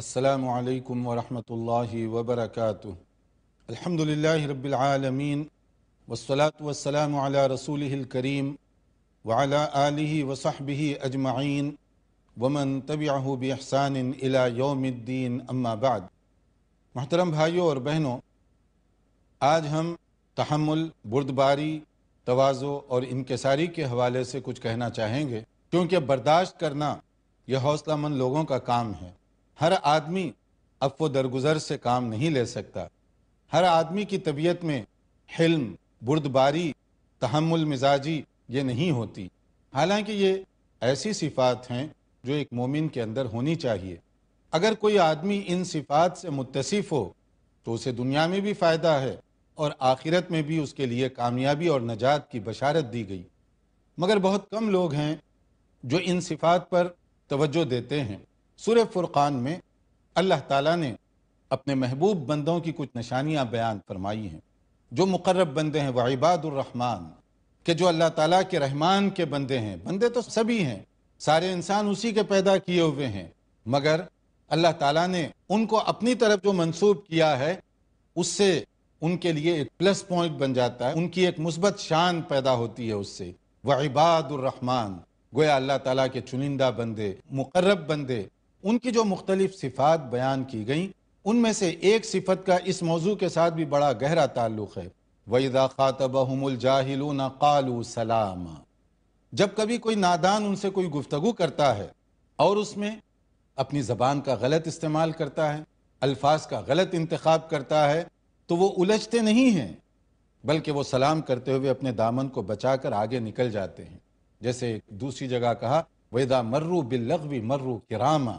السلام عليكم ورحمة الله وبركاته الحمد لله رب العالمين والصلاة والسلام على رسوله الكريم وعلى آله وصحبه أجمعين वमन तबियाह बहसान इला योमद्दीन अम्माबाद मोहतरम भाइयों और बहनों आज हम तहमुल बुर्दबारी तोज़ो और इनकसारी के हवाले से कुछ कहना चाहेंगे क्योंकि बर्दाश्त करना यह हौसलामंद लोगों का काम है हर आदमी अब वो दरगुजर से काम नहीं ले सकता हर आदमी की तबीयत में हिल्म बुर्दबारी तहमुल मिजाजी ये नहीं होती हालांकि ये ऐसी सिफात हैं जो एक मोमिन के अंदर होनी चाहिए अगर कोई आदमी इन सिफात से मुतसिफ हो तो उसे दुनिया में भी फ़ायदा है और आखिरत में भी उसके लिए कामयाबी और नजात की बशारत दी गई मगर बहुत कम लोग हैं जो इन सिफात पर तवज्जो देते हैं सुर फुरक़ान में अल्लाह ताला ने अपने महबूब बंदों की कुछ निशानियां बयान फरमाई हैं जो मुकर्रब बंदे हैं वहीबादुररहमान के जो अल्लाह ताला के रहमान के बंदे हैं बंदे तो सभी हैं सारे इंसान उसी के पैदा किए हुए हैं मगर अल्लाह ताला ने उनको अपनी तरफ जो मंसूब किया है उससे उनके लिए एक प्लस पॉइंट बन जाता है उनकी एक मुस्बत शान पैदा होती है उससे वहीबादुररहमान गोया अल्लाह ताला के चुनिंदा बंदे मुकर्रब बंदे उनकी जो मुख्तलिफ सिफात बयान की गई उनमें से एक सिफत का इस मौजू के साथ भी बड़ा गहरा ताल्लुक है वईदा ख़ातबहमुलजाहिलून कालू सलाम जब कभी कोई नादान उनसे कोई गुफ्तगु करता है और उसमें अपनी ज़बान का गलत इस्तेमाल करता है अल्फाज का गलत इंतखब करता है तो वो उलझते नहीं हैं बल्कि वो सलाम करते हुए अपने दामन को बचा कर आगे निकल जाते हैं जैसे दूसरी जगह कहा वैदा मर्रू बिल्लवी मर्रू किरामा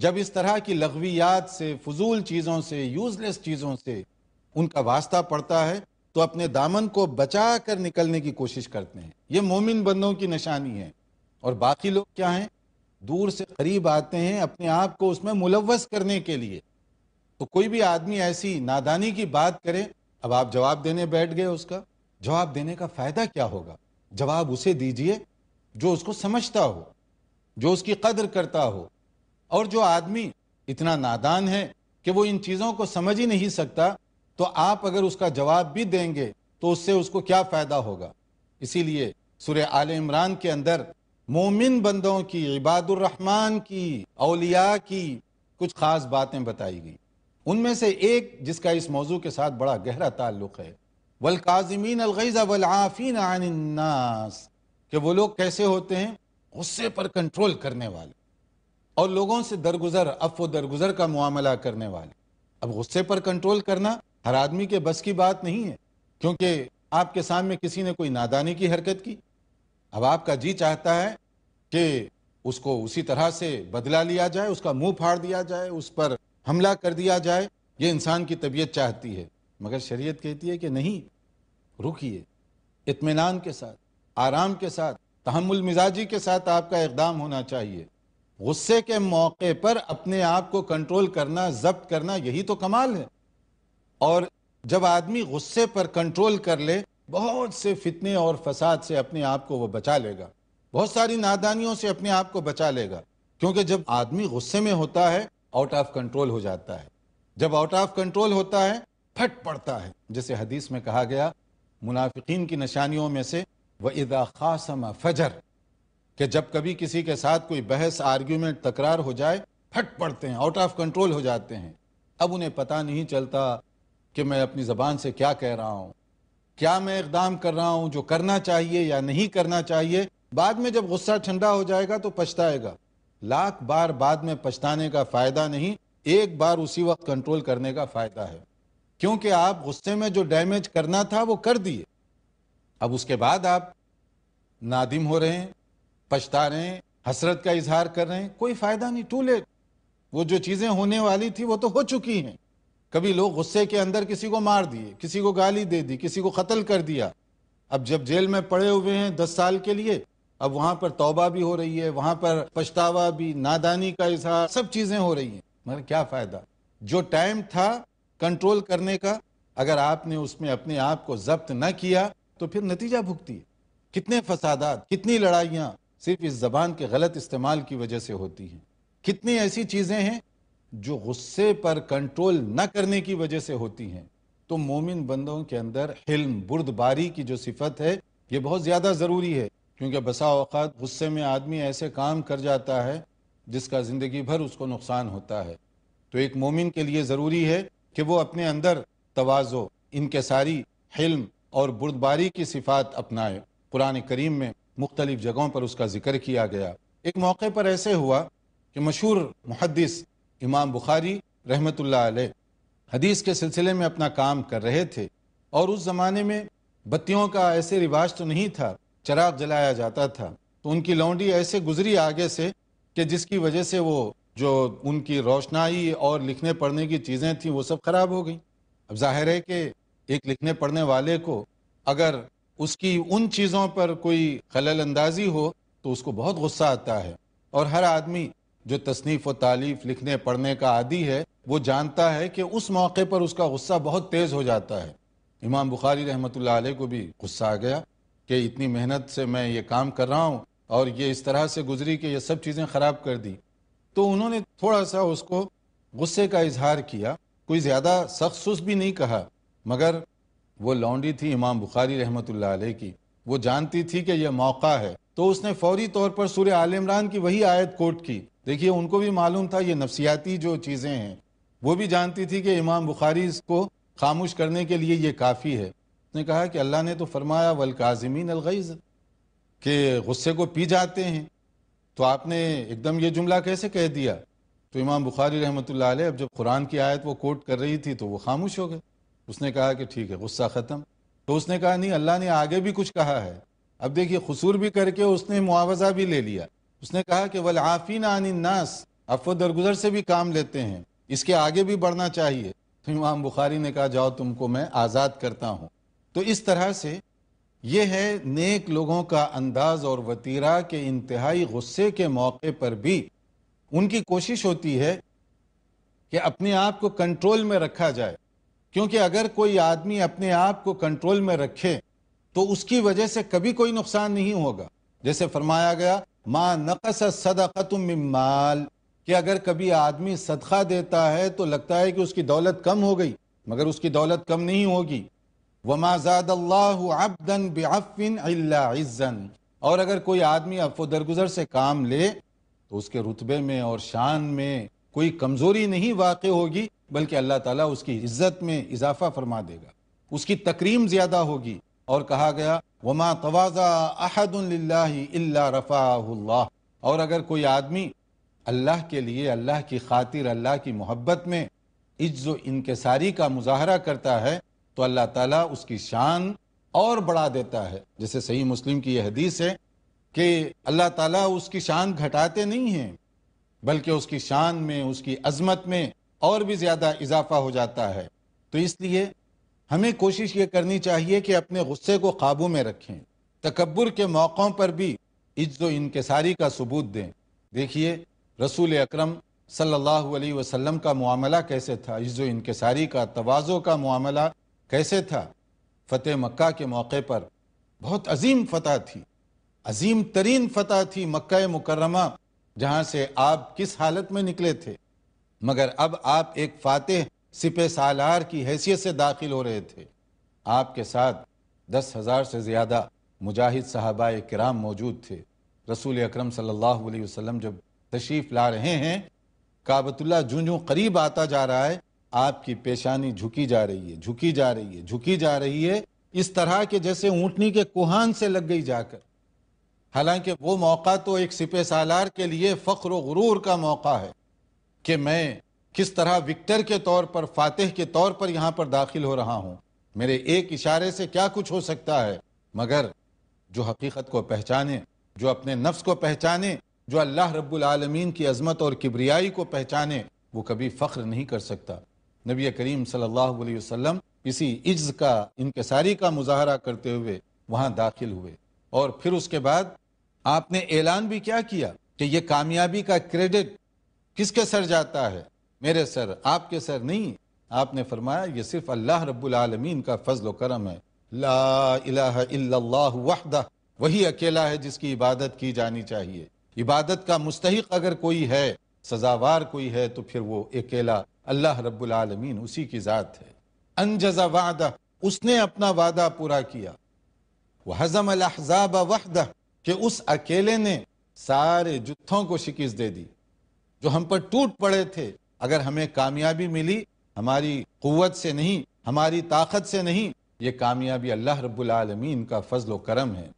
जब इस तरह की लगवियात से फजूल चीज़ों से यूजलेस चीज़ों से उनका वास्ता पड़ता है तो अपने दामन को बचा कर निकलने की कोशिश करते हैं ये मोमिन बंदों की निशानी है और बाकी लोग क्या हैं दूर से करीब आते हैं अपने आप को उसमें मुलवस करने के लिए तो कोई भी आदमी ऐसी नादानी की बात करे अब आप जवाब देने बैठ गए उसका जवाब देने का फ़ायदा क्या होगा जवाब उसे दीजिए जो उसको समझता हो जो उसकी कदर करता हो और जो आदमी इतना नादान है कि वो इन चीज़ों को समझ ही नहीं सकता तो आप अगर उसका जवाब भी देंगे तो उससे उसको क्या फ़ायदा होगा इसीलिए सुर आल इमरान के अंदर मोमिन बंदों की इबादुररहमान की अलिया की कुछ ख़ास बातें बताई गई उनमें से एक जिसका इस मौजू के साथ बड़ा गहरा ताल्लुक़ है काजमीन अलगैज़ा वलआफ़ीन आनन्नास वो लोग कैसे होते हैं गुस्से पर कंट्रोल करने वाले और लोगों से दरगुजर अफ दरगुजर का मामला करने वाले अब गुस्से पर कंट्रोल करना हर आदमी के बस की बात नहीं है क्योंकि आपके सामने किसी ने कोई नादानी की हरकत की अब आपका जी चाहता है कि उसको उसी तरह से बदला लिया जाए उसका मुंह फाड़ दिया जाए उस पर हमला कर दिया जाए ये इंसान की तबीयत चाहती है मगर शरीयत कहती है कि नहीं रुकिए इतमान के साथ आराम के साथ तहमुल मिजाजी के साथ आपका इकदाम होना चाहिए गुस्से के मौके पर अपने आप को कंट्रोल करना जब्त करना यही तो कमाल है और जब आदमी गुस्से पर कंट्रोल कर ले बहुत से फितने और फसाद से अपने आप को वो बचा लेगा बहुत सारी नादानियों से अपने आप को बचा लेगा क्योंकि जब आदमी गुस्से में होता है आउट ऑफ कंट्रोल हो जाता है जब आउट ऑफ कंट्रोल होता है फट पड़ता है जैसे हदीस में कहा गया मुनाफिकीन की निशानियों में से वह इदा खासम फजर कि जब कभी किसी के साथ कोई बहस आर्ग्यूमेंट तकरार हो जाए फट पड़ते हैं आउट ऑफ कंट्रोल हो जाते हैं अब उन्हें पता नहीं चलता कि मैं अपनी ज़बान से क्या कह रहा हूं क्या मैं इकदाम कर रहा हूं जो करना चाहिए या नहीं करना चाहिए बाद में जब गुस्सा ठंडा हो जाएगा तो पछताएगा लाख बार बाद में पछताने का फ़ायदा नहीं एक बार उसी वक्त कंट्रोल करने का फ़ायदा है क्योंकि आप गुस्से में जो डैमेज करना था वो कर दिए अब उसके बाद आप नादिम हो रहे हैं पछता रहे हैं हसरत का इजहार कर रहे हैं कोई फ़ायदा नहीं टू लेट वो जो चीज़ें होने वाली थी वो तो हो चुकी हैं कभी लोग गुस्से के अंदर किसी को मार दिए किसी को गाली दे दी किसी को कत्ल कर दिया अब जब जेल में पड़े हुए हैं दस साल के लिए अब वहां पर तौबा भी हो रही है वहां पर पछतावा भी नादानी का इजहार सब चीज़ें हो रही हैं मगर क्या फ़ायदा जो टाइम था कंट्रोल करने का अगर आपने उसमें अपने आप को जब्त न किया तो फिर नतीजा भुगती है कितने फसादात कितनी लड़ाइयाँ सिर्फ इस ज़बान के गलत इस्तेमाल की वजह से होती हैं कितनी ऐसी चीज़ें हैं जो गुस्से पर कंट्रोल न करने की वजह से होती हैं तो मोमिन बंदों के अंदर हिल्म बुर्दबारी की जो सिफत है ये बहुत ज़्यादा ज़रूरी है क्योंकि बसा अवत गुस्से में आदमी ऐसे काम कर जाता है जिसका ज़िंदगी भर उसको नुकसान होता है तो एक मोमिन के लिए ज़रूरी है कि वो अपने अंदर तोज़ो सारी हिल्म और बुर्दबारी की सिफात अपनाए कुरान करीम में मुख्तलिफ जगहों पर उसका जिक्र किया गया एक मौके पर ऐसे हुआ कि मशहूर मुहदस इमाम बुखारी रहमत हदीस के सिलसिले में अपना काम कर रहे थे और उस ज़माने में बत्तियों का ऐसे रिवाज तो नहीं था चराग जलाया जाता था तो उनकी लौंडी ऐसे गुजरी आगे से कि जिसकी वजह से वो जो उनकी रोशनाई और लिखने पढ़ने की चीज़ें थी वो सब ख़राब हो गई अब जाहिर है कि एक लिखने पढ़ने वाले को अगर उसकी उन चीज़ों पर कोई खलल अंदाजी हो तो उसको बहुत गुस्सा आता है और हर आदमी जो तसनीफ़ व तालीफ लिखने पढ़ने का आदि है वो जानता है कि उस मौके पर उसका गुस्सा बहुत तेज़ हो जाता है इमाम बुखारी रहमत को भी गुस्सा आ गया कि इतनी मेहनत से मैं ये काम कर रहा हूँ और ये इस तरह से गुजरी कि यह सब चीज़ें ख़राब कर दी तो उन्होंने थोड़ा सा उसको गुस्से का इजहार किया कोई ज़्यादा सख्त सुस्त भी नहीं कहा मगर वो लॉन्ड्री थी इमाम बुखारी रहमत की वो जानती थी कि यह मौका है तो उसने फौरी तौर पर सूर्य आल इमरान की वही आयत कोट की देखिए उनको भी मालूम था ये नफसियाती जो चीज़ें हैं वो भी जानती थी कि इमाम बुखारी इसको खामोश करने के लिए ये काफ़ी है उसने कहा कि अल्लाह ने तो फरमाया वल काजमीन अलगैज़ के गुस्से को पी जाते हैं तो आपने एकदम ये जुमला कैसे कह दिया तो इमाम बुखारी रहमत अब जब कुरान की आयत वो कोट कर रही थी तो वो खामोश हो गए उसने कहा कि ठीक है गुस्सा ख़त्म तो उसने कहा नहीं अल्लाह ने आगे भी कुछ कहा है अब देखिए खसूर भी करके उसने मुआवजा भी ले लिया उसने कहा कि वल आफिन नास अफो दरगुजर से भी काम लेते हैं इसके आगे भी बढ़ना चाहिए तो इमाम बुखारी ने कहा जाओ तुमको मैं आज़ाद करता हूँ तो इस तरह से ये है नेक लोगों का अंदाज और वतीरा के इंतहाई गुस्से के मौके पर भी उनकी कोशिश होती है कि अपने आप को कंट्रोल में रखा जाए क्योंकि अगर कोई आदमी अपने आप को कंट्रोल में रखे तो उसकी वजह से कभी कोई नुकसान नहीं होगा जैसे फरमाया गया माँ नकस सदा माल कि अगर कभी आदमी सदका देता है तो लगता है कि उसकी दौलत कम हो गई मगर उसकी दौलत कम नहीं होगी वमाजादन बेअफ़िन और अगर कोई आदमी अफो दरगुजर से काम ले तो उसके रुतबे में और शान में कोई कमज़ोरी नहीं वाक़ होगी बल्कि अल्लाह ताला उसकी इज्जत में इजाफा फरमा देगा उसकी तकरीम ज़्यादा होगी और कहा गया वमा तवाज़ा अहद रफा और अगर कोई आदमी अल्लाह के लिए अल्लाह की खातिर अल्लाह की मोहब्बत में इज्ज इनकसारी का मुजाहरा करता है तो अल्लाह ताला उसकी शान और बढ़ा देता है जैसे सही मुस्लिम की यह हदीस है कि अल्लाह ताला उसकी शान घटाते नहीं हैं बल्कि उसकी शान में उसकी अजमत में और भी ज़्यादा इजाफा हो जाता है तो इसलिए हमें कोशिश ये करनी चाहिए कि अपने गुस्से को काबू में रखें तकबर के मौक़ों पर भी इज्ज इनकसारी का सबूत दें देखिए रसूल अक्रम सल्लल्लाहु का मामला कैसे था इज्जो इनकसारी का तोज़ो का मामला कैसे था फ़तेह मक्का के मौके पर बहुत अजीम फ़तह थी अजीम तरीन फ़तह थी मक् मुकरमा जहां से आप किस हालत में निकले थे मगर अब आप एक फातेह सिपे सालार की हैसियत से दाखिल हो रहे थे आपके साथ दस हज़ार से ज़्यादा मुजाहिद साहबा कराम मौजूद थे रसूल अक्रम सल्लल्लाहु जब तशरीफ़ ला रहे हैं काबतुल्ला जू जू करीब आता जा रहा है आपकी पेशानी झुकी जा रही है झुकी जा रही है झुकी जा रही है इस तरह के जैसे ऊँटनी के कुहान से लग गई जाकर हालांकि वो मौका तो एक सिपे सालार के लिए फ़ख्र गुरूर का मौका है कि मैं किस तरह विक्टर के तौर पर फातह के तौर पर यहाँ पर दाखिल हो रहा हूँ मेरे एक इशारे से क्या कुछ हो सकता है मगर जो हकीकत को पहचाने जो अपने नफ्स को पहचाने जो अल्लाह रब्बुल आलमीन की अजमत और किबरियाई को पहचाने वो कभी फ़ख्र नहीं कर सकता नबी करीम सल्लल्लाहु अलैहि वसल्लम इसी इज्ज का इनकसारी का मुजाहरा करते हुए वहाँ दाखिल हुए और फिर उसके बाद आपने ऐलान भी क्या किया कि ये कामयाबी का क्रेडिट किसके सर जाता है मेरे सर आपके सर नहीं आपने फरमाया ये सिर्फ अल्लाह रब्बुल आलमीन का फजल करम है ला वहदा वही अकेला है जिसकी इबादत की जानी चाहिए इबादत का मुस्तक अगर कोई है सजावार कोई है तो फिर वो अकेला अल्लाह रब्बुल आलमीन उसी की ज़ात है अनजजा वादा उसने अपना वादा पूरा किया वह हजम अलहजाब वहदा कि उस अकेले ने सारे जुत्थों को शिकस्त दे दी जो हम पर टूट पड़े थे अगर हमें कामयाबी मिली हमारी कुत से नहीं हमारी ताकत से नहीं ये कामयाबी अल्लाह रब्लमीन का फजल करम है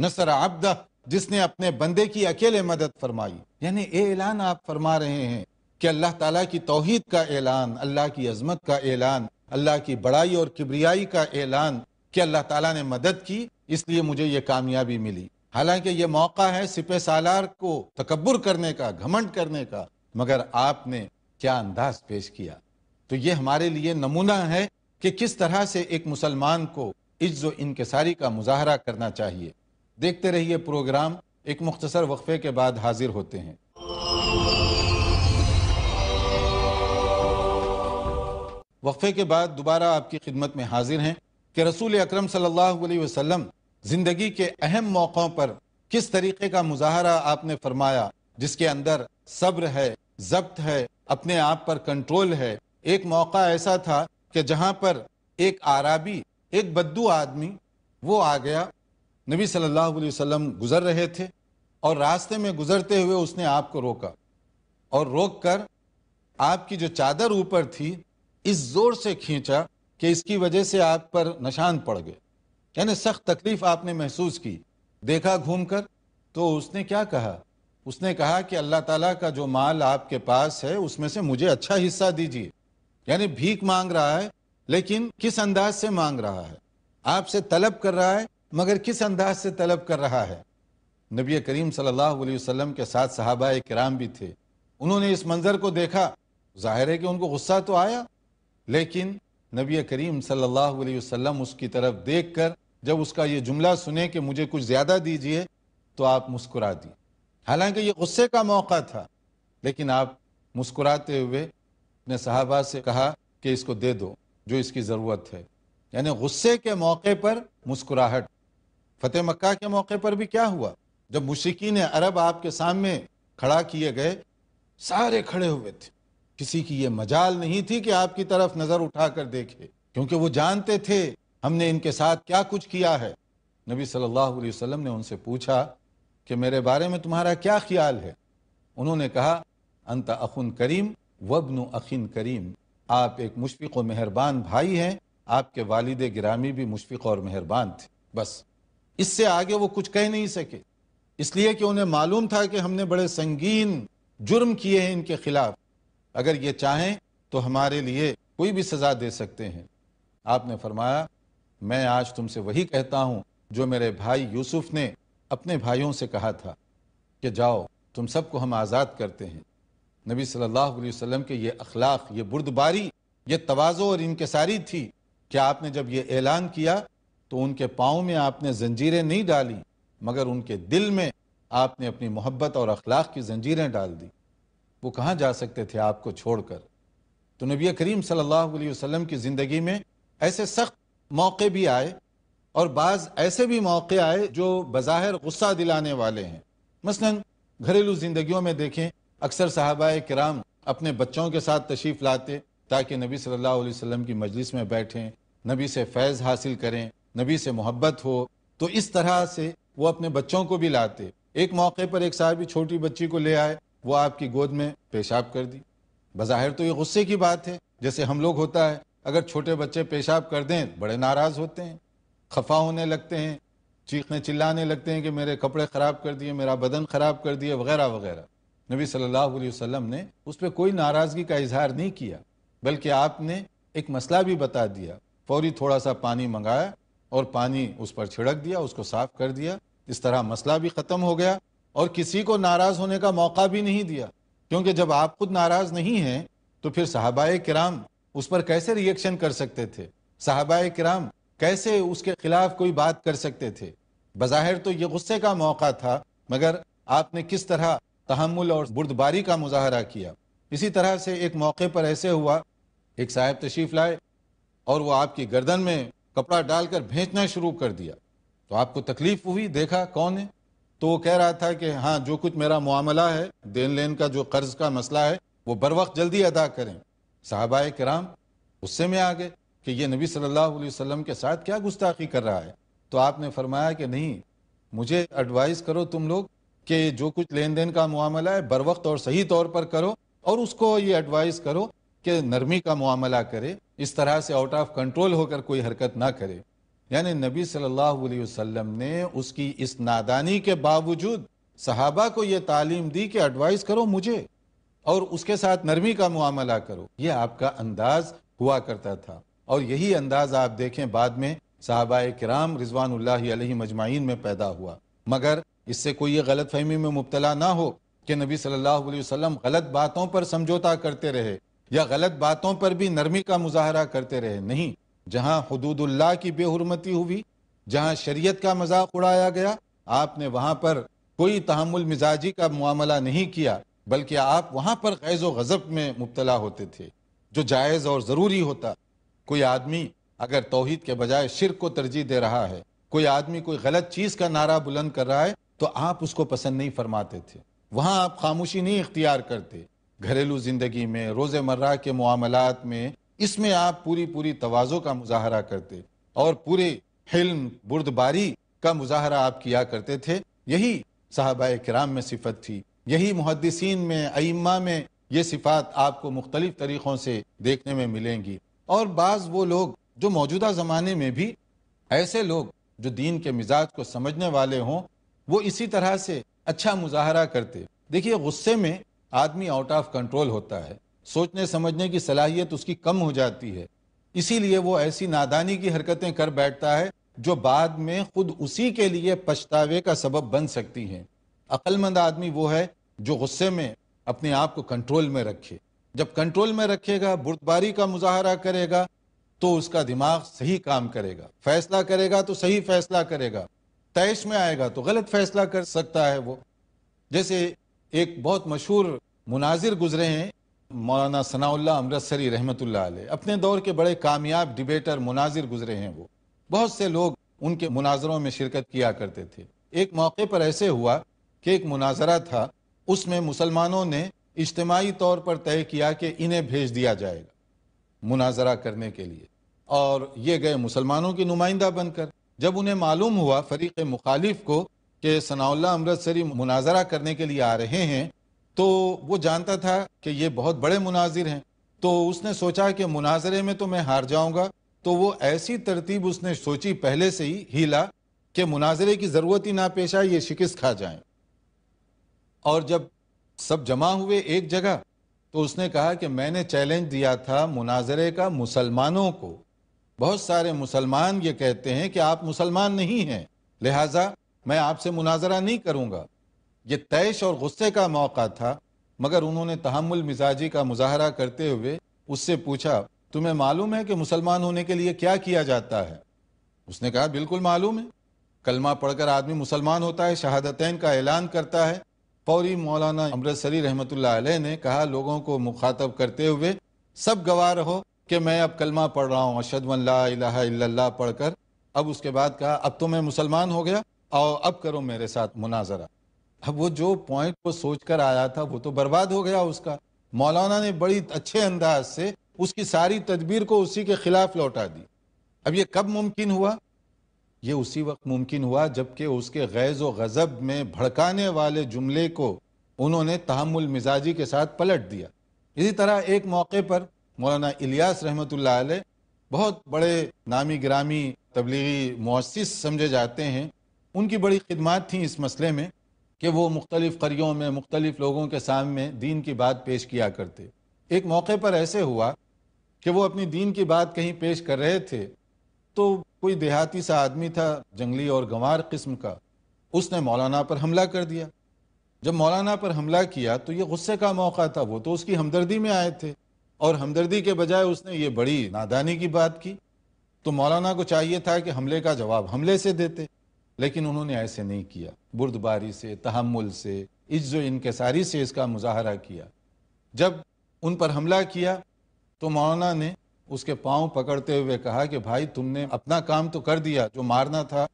नसर आपदा जिसने अपने बंदे की अकेले मदद फरमाई यानी ऐलान आप फरमा रहे हैं कि अल्लाह ताला की तोहहीद का ऐलान अल्लाह की अजमत का ऐलान अल्लाह की बड़ाई और किबरियाई का ऐलान कि अल्लाह ताला ने मदद की इसलिए मुझे ये कामयाबी मिली हालांकि ये मौका है सिपे सालार को तकबर करने का घमंड करने का मगर आपने क्या अंदाज पेश किया तो ये हमारे लिए नमूना है कि किस तरह से एक मुसलमान को इज्ज इनकसारी का मुजाहरा करना चाहिए देखते रहिए प्रोग्राम एक मुख्तसर वक्फे के बाद हाजिर होते हैं वक्फे के बाद दोबारा आपकी खिदमत में हाजिर हैं कि रसूल अक्रम सल्ला वसलम ज़िंदगी के अहम मौक़ों पर किस तरीके का मुजाहरा आपने फरमाया जिसके अंदर सब्र है जब्त है अपने आप पर कंट्रोल है एक मौका ऐसा था कि जहाँ पर एक आराबी एक बद्दू आदमी वो आ गया नबी सल्लल्लाहु अलैहि वसल्लम गुजर रहे थे और रास्ते में गुजरते हुए उसने आपको रोका और रोक कर आपकी जो चादर ऊपर थी इस जोर से खींचा कि इसकी वजह से आप पर निशान पड़ गए यानी सख्त तकलीफ आपने महसूस की देखा घूमकर तो उसने क्या कहा उसने कहा कि अल्लाह ताला का जो माल आपके पास है उसमें से मुझे अच्छा हिस्सा दीजिए यानी भीख मांग रहा है लेकिन किस अंदाज से मांग रहा है आपसे तलब कर रहा है मगर किस अंदाज से तलब कर रहा है नबी करीम सल्लल्लाहु अलैहि वसल्लम के साथ साहबा कराम भी थे उन्होंने इस मंजर को देखा जाहिर है कि उनको गुस्सा तो आया लेकिन नबी करीम सल्लल्लाहु अलैहि वसल्लम उसकी तरफ देखकर जब उसका ये जुमला सुने कि मुझे कुछ ज़्यादा दीजिए तो आप मुस्कुरा दी हालांकि ये गुस्से का मौका था लेकिन आप मुस्कुराते हुए अपने साहबा से कहा कि इसको दे दो जो इसकी ज़रूरत है यानी गुस्से के मौके पर मुस्कुराहट फतेह मक्का के मौके पर भी क्या हुआ जब मुशिकिन अरब आपके सामने खड़ा किए गए सारे खड़े हुए थे किसी की ये मजाल नहीं थी कि आपकी तरफ नज़र उठा कर देखे क्योंकि वो जानते थे हमने इनके साथ क्या कुछ किया है नबी सल्लल्लाहु अलैहि वसल्लम ने उनसे पूछा कि मेरे बारे में तुम्हारा क्या ख्याल है उन्होंने कहा अंत अखुन करीम वबन अखिन करीम आप एक मुशफ़ और मेहरबान भाई हैं आपके वालिद गिरामी भी मुशफ़ और मेहरबान थे बस इससे आगे वो कुछ कह नहीं सके इसलिए कि उन्हें मालूम था कि हमने बड़े संगीन जुर्म किए हैं इनके खिलाफ अगर ये चाहें तो हमारे लिए कोई भी सज़ा दे सकते हैं आपने फरमाया मैं आज तुमसे वही कहता हूं जो मेरे भाई यूसुफ ने अपने भाइयों से कहा था कि जाओ तुम सबको हम आज़ाद करते हैं नबी सल्लल्लाहु अलैहि वसल्लम के ये अखलाक ये बुर्दबारी ये तोज़ो और इनकसारी थी कि आपने जब ये ऐलान किया तो उनके पाँव में आपने जंजीरें नहीं डाली मगर उनके दिल में आपने अपनी मोहब्बत और अखलाक की जंजीरें डाल दी वो कहाँ जा सकते थे आपको छोड़कर तो नबी करीम सल्लल्लाहु अलैहि वसल्लम की ज़िंदगी में ऐसे सख्त मौके भी आए और बाज़ ऐसे भी मौके आए जो बज़ाहिर गुस्सा दिलाने वाले हैं मसलन घरेलू ज़िंदगियों में देखें अक्सर साहबा कराम अपने बच्चों के साथ तशरीफ़ लाते ताकि नबी सल्लल्लाहु अलैहि वसल्लम की मजलिस में बैठें नबी से फैज़ हासिल करें नबी से मोहब्बत हो तो इस तरह से वो अपने बच्चों को भी लाते एक मौके पर एक साहबी छोटी बच्ची को ले आए वो आपकी गोद में पेशाब कर दी बज़ाहिर तो ये गुस्से की बात है जैसे हम लोग होता है अगर छोटे बच्चे पेशाब कर दें बड़े नाराज़ होते हैं खफा होने लगते हैं चीखने चिल्लाने लगते हैं कि मेरे कपड़े ख़राब कर दिए मेरा बदन ख़राब कर दिए वगैरह वगैरह नबी सल्लल्लाहु अलैहि वसल्लम ने उस पर कोई नाराज़गी का इजहार नहीं किया बल्कि आपने एक मसला भी बता दिया फौरी थोड़ा सा पानी मंगाया और पानी उस पर छिड़क दिया उसको साफ कर दिया इस तरह मसला भी ख़त्म हो गया और किसी को नाराज़ होने का मौका भी नहीं दिया क्योंकि जब आप खुद नाराज़ नहीं हैं तो फिर साहबाए कराम उस पर कैसे रिएक्शन कर सकते थे साहबा कराम कैसे उसके खिलाफ कोई बात कर सकते थे बज़ाहिर तो ये गुस्से का मौका था मगर आपने किस तरह तहमुल और बुर्दबारी का मुजाहरा किया इसी तरह से एक मौके पर ऐसे हुआ एक साहब तशरीफ लाए और वो आपकी गर्दन में कपड़ा डालकर भेजना शुरू कर दिया तो आपको तकलीफ हुई देखा कौन है तो वो कह रहा था कि हाँ जो कुछ मेरा मामला है देन लेन का जो कर्ज का मसला है वो बर वक्त जल्दी अदा करें साहबा कराम गुस्से में आ गए कि ये नबी सल्लल्लाहु अलैहि वसल्लम के साथ क्या गुस्ताखी कर रहा है तो आपने फरमाया कि नहीं मुझे एडवाइस करो तुम लोग कि जो कुछ लेन देन का मामला है बर वक्त और सही तौर पर करो और उसको ये एडवाइस करो कि नरमी का मामला करे इस तरह से आउट ऑफ कंट्रोल होकर कोई हरकत ना करे यानी नबी सल्लल्लाहु अलैहि वसल्लम ने उसकी इस नादानी के बावजूद सहाबा को ये तालीम दी कि एडवाइस करो मुझे और उसके साथ नरमी का मुआमला करो ये आपका अंदाज हुआ करता था और यही अंदाज आप देखें बाद में साहबा कराम रिजवान मजमाइन में पैदा हुआ मगर इससे कोई ये गलत फहमी में मुबतला ना हो कि नबी सल्लल्लाहु अलैहि वसल्लम गलत बातों पर समझौता करते रहे या गलत बातों पर भी नरमी का मुजाहरा करते रहे नहीं जहां हदूदुल्लाह की बेहरमती हुई जहां शरीयत का मजाक उड़ाया गया आपने वहां पर कोई तहमुल मिजाजी का मामला नहीं किया बल्कि आप वहाँ पर गैज़ व गज़ब में मुबतला होते थे जो जायज़ और ज़रूरी होता कोई आदमी अगर तोहहीद के बजाय शिरक को तरजीह दे रहा है कोई आदमी कोई गलत चीज़ का नारा बुलंद कर रहा है तो आप उसको पसंद नहीं फरमाते थे वहाँ आप खामोशी नहीं इख्तियार करते घरेलू ज़िंदगी में रोज़मर्रा के मामलात में इसमें आप पूरी पूरी तोज़ों का मुजाहरा करते और पूरे हिल्म बुर्दबारी का मुजाहरा आप किया करते थे यही साहबा कराम में सिफत थी यही मुहदसिन में अम्मा में ये सिफात आपको मुख्तलिफ तरीक़ों से देखने में मिलेंगी और बाज़ वो लोग जो मौजूदा ज़माने में भी ऐसे लोग जो दीन के मिजाज को समझने वाले हों वो इसी तरह से अच्छा मुजाहरा करते देखिए गुस्से में आदमी आउट ऑफ कंट्रोल होता है सोचने समझने की सलाहियत उसकी कम हो जाती है इसीलिए वो ऐसी नादानी की हरकतें कर बैठता है जो बाद में खुद उसी के लिए पछतावे का सबब बन सकती हैं अक्लमंद आदमी वो है जो गुस्से में अपने आप को कंट्रोल में रखे जब कंट्रोल में रखेगा बुर्दबारी का मुजाहरा करेगा तो उसका दिमाग सही काम करेगा फैसला करेगा तो सही फैसला करेगा तयश में आएगा तो गलत फैसला कर सकता है वो जैसे एक बहुत मशहूर मुनाजिर गुजरे हैं मौलाना सनाउल्ला अमृतसरी रहमत अपने दौर के बड़े कामयाब डिबेटर मुनाजिर गुजरे हैं वो बहुत से लोग उनके मुनाजरों में शिरकत किया करते थे एक मौके पर ऐसे हुआ कि एक मुनाजरा था उसमें मुसलमानों ने इज्तमाही तौर पर तय किया कि इन्हें भेज दिया जाएगा मुनाजरा करने के लिए और ये गए मुसलमानों की नुमाइंदा बनकर जब उन्हें मालूम हुआ फरीक मुखालिफ को कि सनाउल्ला अमृतसरी मुनाजरा करने के लिए आ रहे हैं तो वो जानता था कि ये बहुत बड़े मुनाजिर हैं तो उसने सोचा कि मुनाजरे में तो मैं हार जाऊंगा तो वो ऐसी तरतीब उसने सोची पहले से ही हीला कि मुनाजरे की ज़रूरत ही ना पेश आए ये शिकस्त खा जाएं और जब सब जमा हुए एक जगह तो उसने कहा कि मैंने चैलेंज दिया था मुनाजरे का मुसलमानों को बहुत सारे मुसलमान ये कहते हैं कि आप मुसलमान नहीं हैं लिहाजा मैं आपसे मुनाजरा नहीं करूँगा ये तयश और गुस्से का मौका था मगर उन्होंने तहमुल मिजाजी का मुजाहरा करते हुए उससे पूछा तुम्हें मालूम है कि मुसलमान होने के लिए क्या किया जाता है उसने कहा बिल्कुल मालूम है कलमा पढ़कर आदमी मुसलमान होता है शहादतैन का ऐलान करता है पौरी मौलाना अमृतसरी रहमत ने कहा लोगों को मुखातब करते हुए सब गवार हो कि मैं अब कलमा पढ़ रहा हूँ अशद ला पढ़कर अब उसके बाद कहा अब तो मैं मुसलमान हो गया और अब करो मेरे साथ मुनाजरा अब वो जो पॉइंट को सोच कर आया था वो तो बर्बाद हो गया उसका मौलाना ने बड़ी अच्छे अंदाज से उसकी सारी तदबीर को उसी के खिलाफ लौटा दी अब ये कब मुमकिन हुआ ये उसी वक्त मुमकिन हुआ जबकि उसके गैज़ व गज़ब में भड़काने वाले जुमले को उन्होंने तहमुल मिजाजी के साथ पलट दिया इसी तरह एक मौके पर मौलाना इलियास रहमत बहुत बड़े नामी ग्रामी तबलीगी मुसिस समझे जाते हैं उनकी बड़ी खिदमत थी इस मसले में कि वो मुख्तलिफ़ करियों में मुख्तलिफ़ लोगों के सामने दीन की बात पेश किया करते एक मौके पर ऐसे हुआ कि वो अपनी दीन की बात कहीं पेश कर रहे थे तो कोई देहाती सा आदमी था जंगली और गंवार किस्म का उसने मौलाना पर हमला कर दिया जब मौलाना पर हमला किया तो ये गुस्से का मौका था वो तो उसकी हमदर्दी में आए थे और हमदर्दी के बजाय उसने ये बड़ी नादानी की बात की तो मौलाना को चाहिए था कि हमले का जवाब हमले से देते लेकिन उन्होंने ऐसे नहीं किया बुर्दबारी से तहमुल से इज्जो इनकसारी से इसका मुजाहरा किया जब उन पर हमला किया तो मौलाना ने उसके पांव पकड़ते हुए कहा कि भाई तुमने अपना काम तो कर दिया जो मारना था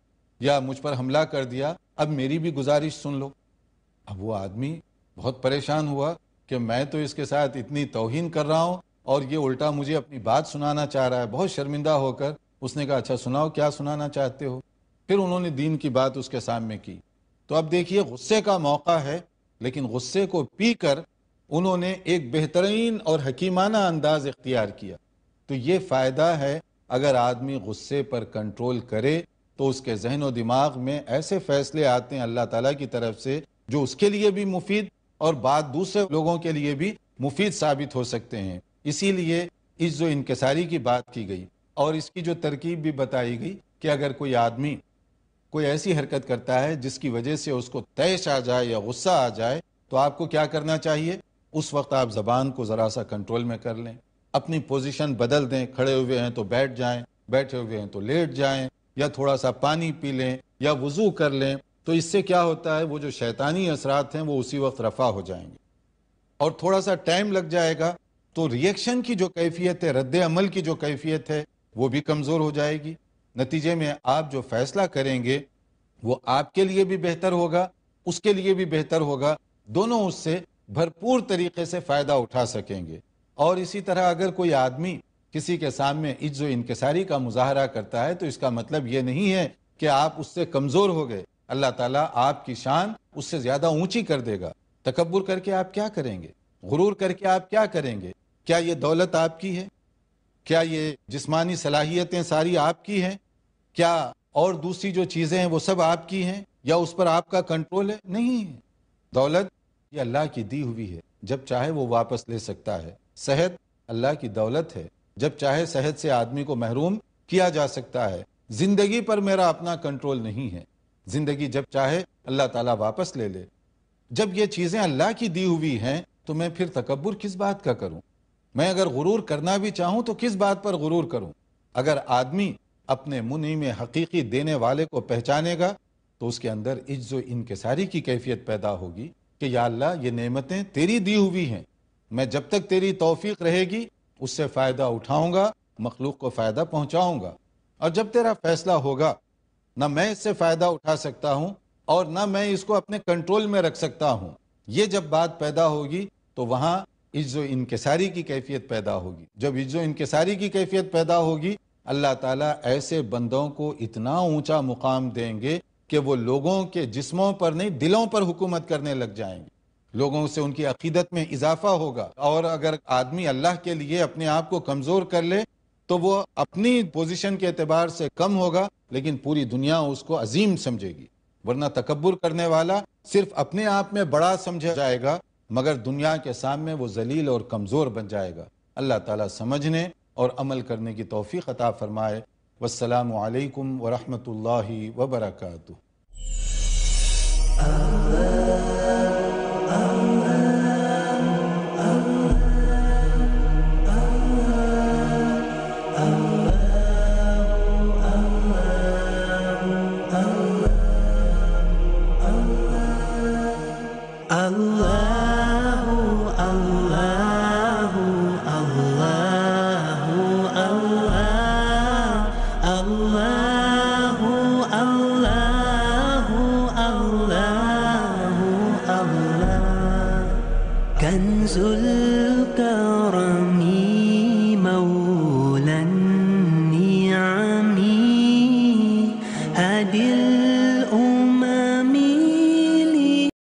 या मुझ पर हमला कर दिया अब मेरी भी गुजारिश सुन लो अब वो आदमी बहुत परेशान हुआ कि मैं तो इसके साथ इतनी तोहिन कर रहा हूँ और ये उल्टा मुझे अपनी बात सुनाना चाह रहा है बहुत शर्मिंदा होकर उसने कहा अच्छा सुनाओ क्या सुनाना चाहते हो फिर उन्होंने दीन की बात उसके सामने की तो अब देखिए गुस्से का मौका है लेकिन गुस्से को पी कर उन्होंने एक बेहतरीन और हकीमाना अंदाज इख्तियार किया तो ये फ़ायदा है अगर आदमी गुस्से पर कंट्रोल करे तो उसके जहन व दिमाग में ऐसे फ़ैसले आते हैं अल्लाह ताला की तरफ से जो उसके लिए भी मुफीद और बात दूसरे लोगों के लिए भी मुफीद साबित हो सकते हैं इसीलिए इस जो इनकसारी की बात की गई और इसकी जो तरकीब भी बताई गई कि अगर कोई आदमी कोई ऐसी हरकत करता है जिसकी वजह से उसको तयश आ जाए या गुस्सा आ जाए तो आपको क्या करना चाहिए उस वक्त आप ज़बान को ज़रा सा कंट्रोल में कर लें अपनी पोजीशन बदल दें खड़े हुए हैं तो बैठ जाएं बैठे हुए हैं तो लेट जाएं या थोड़ा सा पानी पी लें या वज़ू कर लें तो इससे क्या होता है वो जो शैतानी असरात हैं वो उसी वक्त रफा हो जाएंगे और थोड़ा सा टाइम लग जाएगा तो रिएक्शन की जो कैफियत है रद्द अमल की जो कैफियत है वो भी कमज़ोर हो जाएगी नतीजे में आप जो फैसला करेंगे वो आपके लिए भी बेहतर होगा उसके लिए भी बेहतर होगा दोनों उससे भरपूर तरीके से फ़ायदा उठा सकेंगे और इसी तरह अगर कोई आदमी किसी के सामने इज्जो इनकसारी का मुजाहरा करता है तो इसका मतलब ये नहीं है कि आप उससे कमज़ोर हो गए अल्लाह ताला आपकी शान उससे ज़्यादा ऊंची कर देगा तकबर करके आप क्या करेंगे गुरूर करके आप क्या करेंगे क्या ये दौलत आपकी है क्या ये जिस्मानी सलाहियतें सारी आपकी हैं क्या और दूसरी जो चीज़ें हैं वो सब आपकी हैं या उस पर आपका कंट्रोल है नहीं है दौलत ये अल्लाह की दी हुई है जब चाहे वो वापस ले सकता है सेहत अल्लाह की दौलत है जब चाहे सेहत से आदमी को महरूम किया जा सकता है जिंदगी पर मेरा अपना कंट्रोल नहीं है जिंदगी जब चाहे अल्लाह ताला वापस ले ले जब ये चीज़ें अल्लाह की दी हुई हैं तो मैं फिर तकबर किस बात का करूं मैं अगर गुरूर करना भी चाहूं तो किस बात पर गुरूर करूं अगर आदमी अपने मुनि में हकीकी देने वाले को पहचानेगा तो उसके अंदर इज्जो इनकसारी की कैफियत पैदा होगी कि या अल्लाह ये नेमतें तेरी दी हुई हैं मैं जब तक तेरी तोफीक रहेगी उससे फ़ायदा उठाऊंगा मखलूक को फ़ायदा पहुंचाऊंगा और जब तेरा फैसला होगा ना मैं इससे फ़ायदा उठा सकता हूं और ना मैं इसको अपने कंट्रोल में रख सकता हूं ये जब बात पैदा होगी तो वहां इज्जो इनकेसारी की कैफियत पैदा होगी जब इज्जो इनकेसारी की कैफियत पैदा होगी अल्लाह ताला ऐसे बंदों को इतना ऊंचा मुकाम देंगे कि वो लोगों के जिस्मों पर नहीं दिलों पर हुकूमत करने लग जाएंगे लोगों से उनकी अकीदत में इजाफा होगा और अगर आदमी अल्लाह के लिए अपने आप को कमज़ोर कर ले तो वो अपनी पोजीशन के अतबार से कम होगा लेकिन पूरी दुनिया उसको अजीम समझेगी वरना तकबर करने वाला सिर्फ अपने आप में बड़ा समझा जाएगा मगर दुनिया के सामने वो जलील और कमज़ोर बन जाएगा अल्लाह ताला समझने और अमल करने की तोफ़ी खता फ़रमाए वालकम वरहमल वबरकू